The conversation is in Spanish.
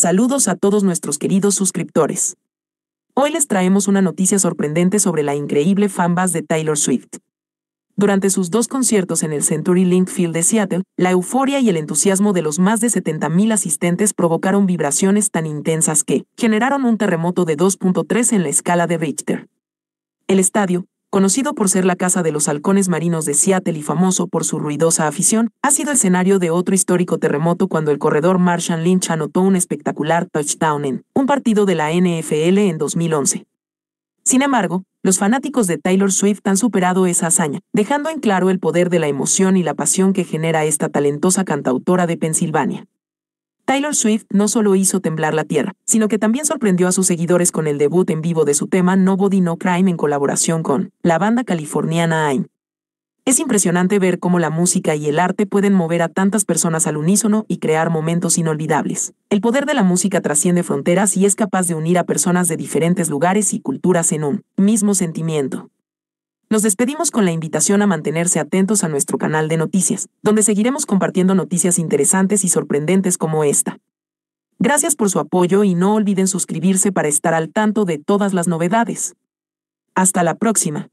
Saludos a todos nuestros queridos suscriptores. Hoy les traemos una noticia sorprendente sobre la increíble fanbase de Taylor Swift. Durante sus dos conciertos en el Century Link Field de Seattle, la euforia y el entusiasmo de los más de 70.000 asistentes provocaron vibraciones tan intensas que generaron un terremoto de 2.3 en la escala de Richter. El estadio, conocido por ser la casa de los halcones marinos de Seattle y famoso por su ruidosa afición, ha sido escenario de otro histórico terremoto cuando el corredor Marshall Lynch anotó un espectacular touchdown en un partido de la NFL en 2011. Sin embargo, los fanáticos de Taylor Swift han superado esa hazaña, dejando en claro el poder de la emoción y la pasión que genera esta talentosa cantautora de Pensilvania. Taylor Swift no solo hizo temblar la tierra, sino que también sorprendió a sus seguidores con el debut en vivo de su tema Nobody No Crime en colaboración con la banda californiana AIM. Es impresionante ver cómo la música y el arte pueden mover a tantas personas al unísono y crear momentos inolvidables. El poder de la música trasciende fronteras y es capaz de unir a personas de diferentes lugares y culturas en un mismo sentimiento. Nos despedimos con la invitación a mantenerse atentos a nuestro canal de noticias, donde seguiremos compartiendo noticias interesantes y sorprendentes como esta. Gracias por su apoyo y no olviden suscribirse para estar al tanto de todas las novedades. Hasta la próxima.